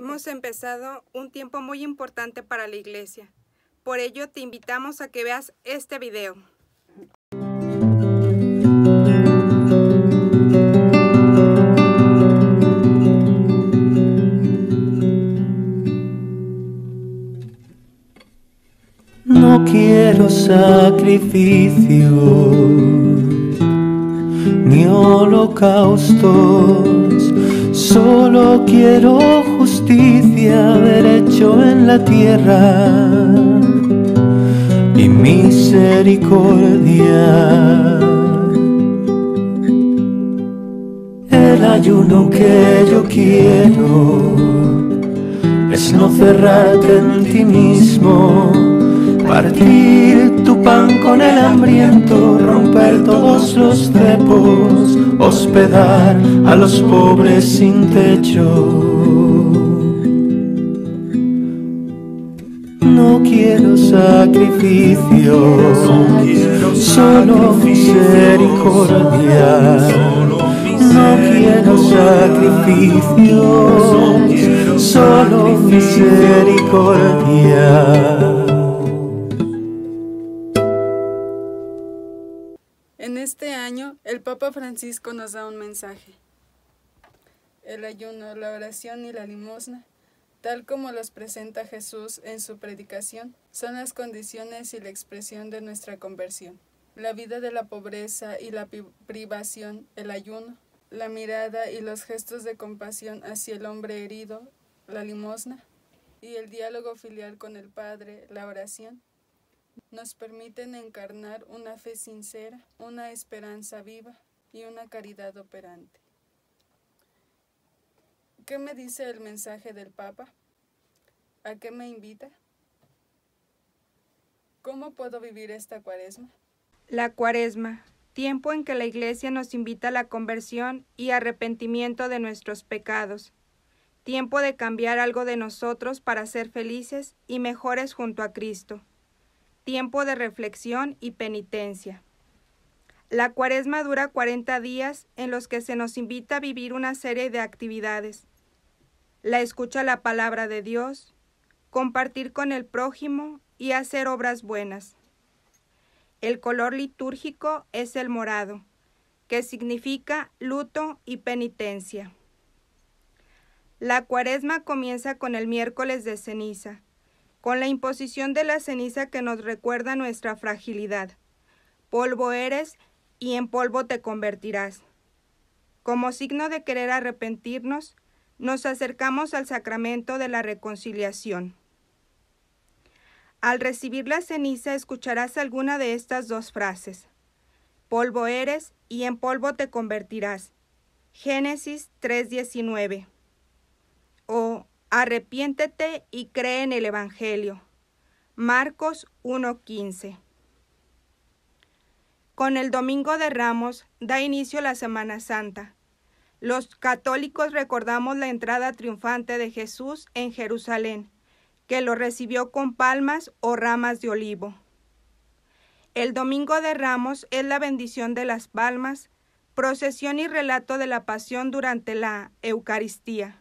Hemos empezado un tiempo muy importante para la iglesia. Por ello te invitamos a que veas este video. No quiero sacrificios ni holocaustos, solo quiero justicia derecho en la tierra y misericordia. El ayuno que yo quiero es no cerrarte en ti mismo, partir tu pan con el hambriento, romper todos los cepos, hospedar a los pobres sin techo sacrificio, solo misericordia. No quiero sacrificio, solo misericordia. En este año, el Papa Francisco nos da un mensaje. El ayuno, la oración y la limosna tal como los presenta Jesús en su predicación, son las condiciones y la expresión de nuestra conversión. La vida de la pobreza y la privación, el ayuno, la mirada y los gestos de compasión hacia el hombre herido, la limosna, y el diálogo filial con el Padre, la oración, nos permiten encarnar una fe sincera, una esperanza viva y una caridad operante. ¿Qué me dice el mensaje del Papa? ¿A qué me invita? ¿Cómo puedo vivir esta cuaresma? La cuaresma, tiempo en que la Iglesia nos invita a la conversión y arrepentimiento de nuestros pecados, tiempo de cambiar algo de nosotros para ser felices y mejores junto a Cristo, tiempo de reflexión y penitencia. La cuaresma dura 40 días en los que se nos invita a vivir una serie de actividades, la escucha la palabra de Dios, compartir con el prójimo y hacer obras buenas. El color litúrgico es el morado, que significa luto y penitencia. La cuaresma comienza con el miércoles de ceniza, con la imposición de la ceniza que nos recuerda nuestra fragilidad. Polvo eres y en polvo te convertirás. Como signo de querer arrepentirnos, nos acercamos al sacramento de la reconciliación. Al recibir la ceniza escucharás alguna de estas dos frases. Polvo eres y en polvo te convertirás. Génesis 3:19. O arrepiéntete y cree en el Evangelio. Marcos 1:15. Con el Domingo de Ramos da inicio la Semana Santa los católicos recordamos la entrada triunfante de Jesús en Jerusalén, que lo recibió con palmas o ramas de olivo. El Domingo de Ramos es la bendición de las palmas, procesión y relato de la pasión durante la Eucaristía.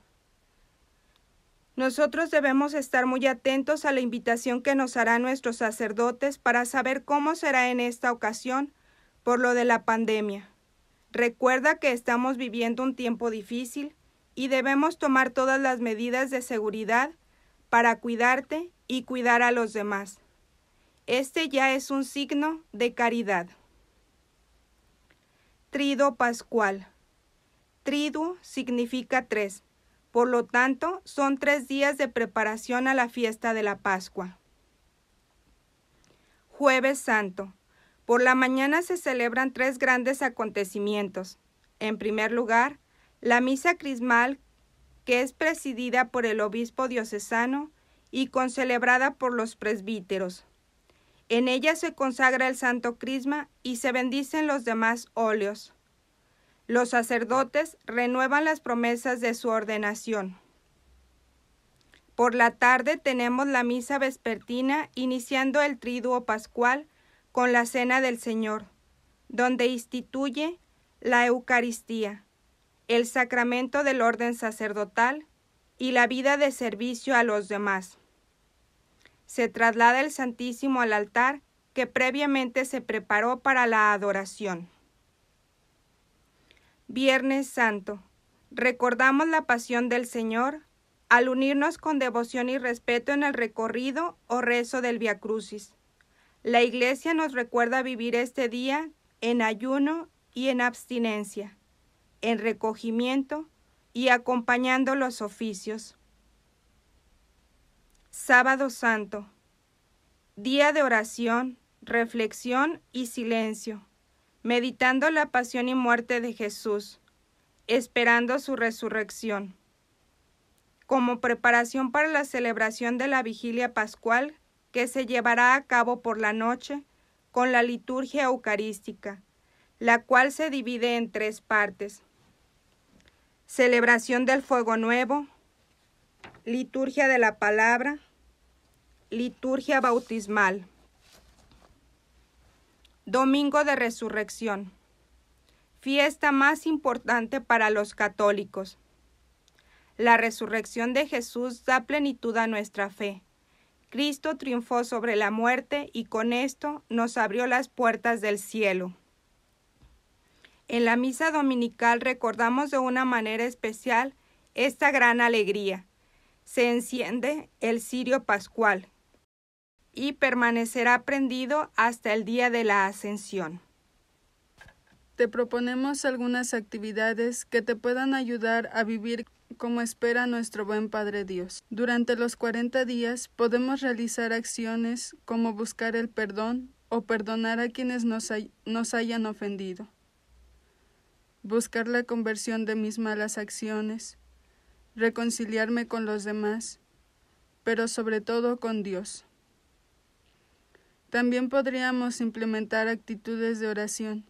Nosotros debemos estar muy atentos a la invitación que nos harán nuestros sacerdotes para saber cómo será en esta ocasión por lo de la pandemia. Recuerda que estamos viviendo un tiempo difícil y debemos tomar todas las medidas de seguridad para cuidarte y cuidar a los demás. Este ya es un signo de caridad. Trido Pascual. Tridu significa tres. Por lo tanto, son tres días de preparación a la fiesta de la Pascua. Jueves Santo. Por la mañana se celebran tres grandes acontecimientos. En primer lugar, la misa crismal, que es presidida por el obispo diocesano y concelebrada por los presbíteros. En ella se consagra el santo crisma y se bendicen los demás óleos. Los sacerdotes renuevan las promesas de su ordenación. Por la tarde tenemos la misa vespertina iniciando el triduo pascual con la Cena del Señor, donde instituye la Eucaristía, el sacramento del orden sacerdotal y la vida de servicio a los demás. Se traslada el Santísimo al altar que previamente se preparó para la adoración. Viernes Santo. Recordamos la pasión del Señor al unirnos con devoción y respeto en el recorrido o rezo del Via Crucis la Iglesia nos recuerda vivir este día en ayuno y en abstinencia, en recogimiento y acompañando los oficios. Sábado Santo. Día de oración, reflexión y silencio, meditando la pasión y muerte de Jesús, esperando su resurrección. Como preparación para la celebración de la vigilia pascual que se llevará a cabo por la noche con la liturgia eucarística, la cual se divide en tres partes. Celebración del fuego nuevo, liturgia de la palabra, liturgia bautismal. Domingo de Resurrección, fiesta más importante para los católicos. La resurrección de Jesús da plenitud a nuestra fe Cristo triunfó sobre la muerte y con esto nos abrió las puertas del cielo. En la misa dominical recordamos de una manera especial esta gran alegría. Se enciende el cirio pascual y permanecerá prendido hasta el día de la ascensión. Te proponemos algunas actividades que te puedan ayudar a vivir como espera nuestro buen Padre Dios. Durante los cuarenta días podemos realizar acciones como buscar el perdón o perdonar a quienes nos, nos hayan ofendido, buscar la conversión de mis malas acciones, reconciliarme con los demás, pero sobre todo con Dios. También podríamos implementar actitudes de oración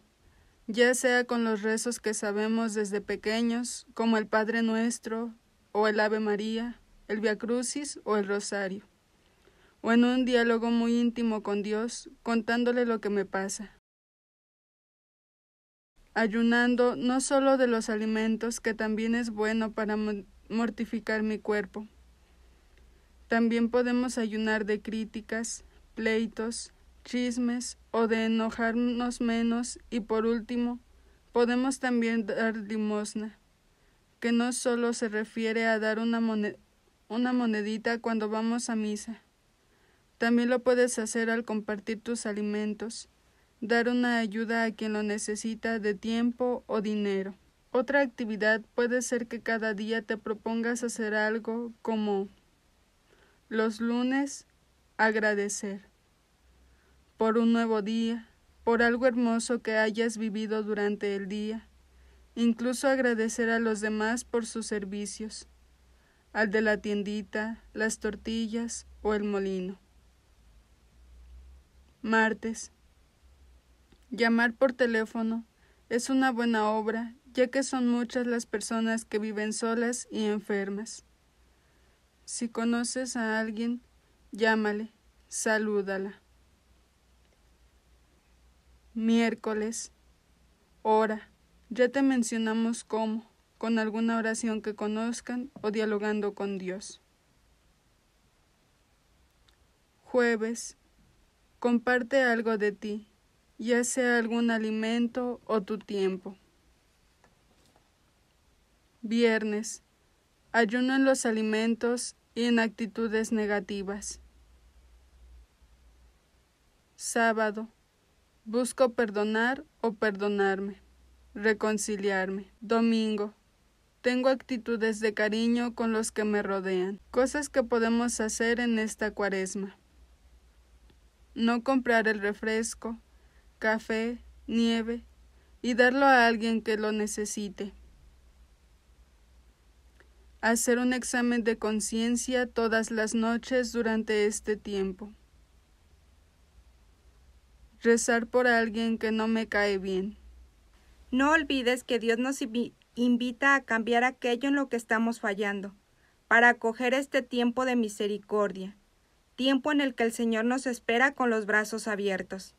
ya sea con los rezos que sabemos desde pequeños, como el Padre Nuestro, o el Ave María, el Via Crucis o el Rosario, o en un diálogo muy íntimo con Dios, contándole lo que me pasa. Ayunando no solo de los alimentos, que también es bueno para mortificar mi cuerpo. También podemos ayunar de críticas, pleitos, chismes o de enojarnos menos y por último, podemos también dar limosna, que no solo se refiere a dar una, una monedita cuando vamos a misa. También lo puedes hacer al compartir tus alimentos, dar una ayuda a quien lo necesita de tiempo o dinero. Otra actividad puede ser que cada día te propongas hacer algo como los lunes agradecer por un nuevo día, por algo hermoso que hayas vivido durante el día, incluso agradecer a los demás por sus servicios, al de la tiendita, las tortillas o el molino. Martes. Llamar por teléfono es una buena obra, ya que son muchas las personas que viven solas y enfermas. Si conoces a alguien, llámale, salúdala miércoles, hora. Ya te mencionamos cómo, con alguna oración que conozcan o dialogando con Dios. Jueves, comparte algo de ti, ya sea algún alimento o tu tiempo. Viernes, ayuno en los alimentos y en actitudes negativas. Sábado, Busco perdonar o perdonarme. Reconciliarme. Domingo. Tengo actitudes de cariño con los que me rodean. Cosas que podemos hacer en esta cuaresma. No comprar el refresco, café, nieve y darlo a alguien que lo necesite. Hacer un examen de conciencia todas las noches durante este tiempo rezar por alguien que no me cae bien. No olvides que Dios nos invita a cambiar aquello en lo que estamos fallando, para acoger este tiempo de misericordia, tiempo en el que el Señor nos espera con los brazos abiertos.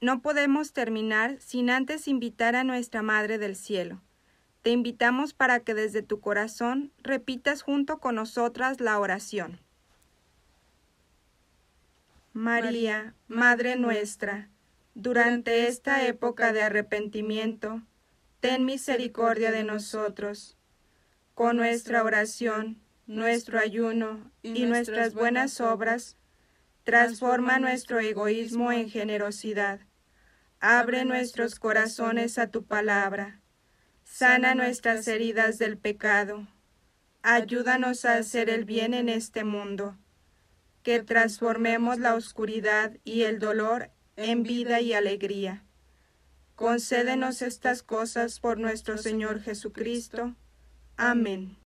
No podemos terminar sin antes invitar a nuestra Madre del Cielo. Te invitamos para que desde tu corazón repitas junto con nosotras la oración. María, Madre nuestra, durante esta época de arrepentimiento, ten misericordia de nosotros. Con nuestra oración, nuestro ayuno y nuestras buenas obras, transforma nuestro egoísmo en generosidad. Abre nuestros corazones a tu palabra. Sana nuestras heridas del pecado. Ayúdanos a hacer el bien en este mundo que transformemos la oscuridad y el dolor en vida y alegría. Concédenos estas cosas por nuestro Señor Jesucristo. Amén.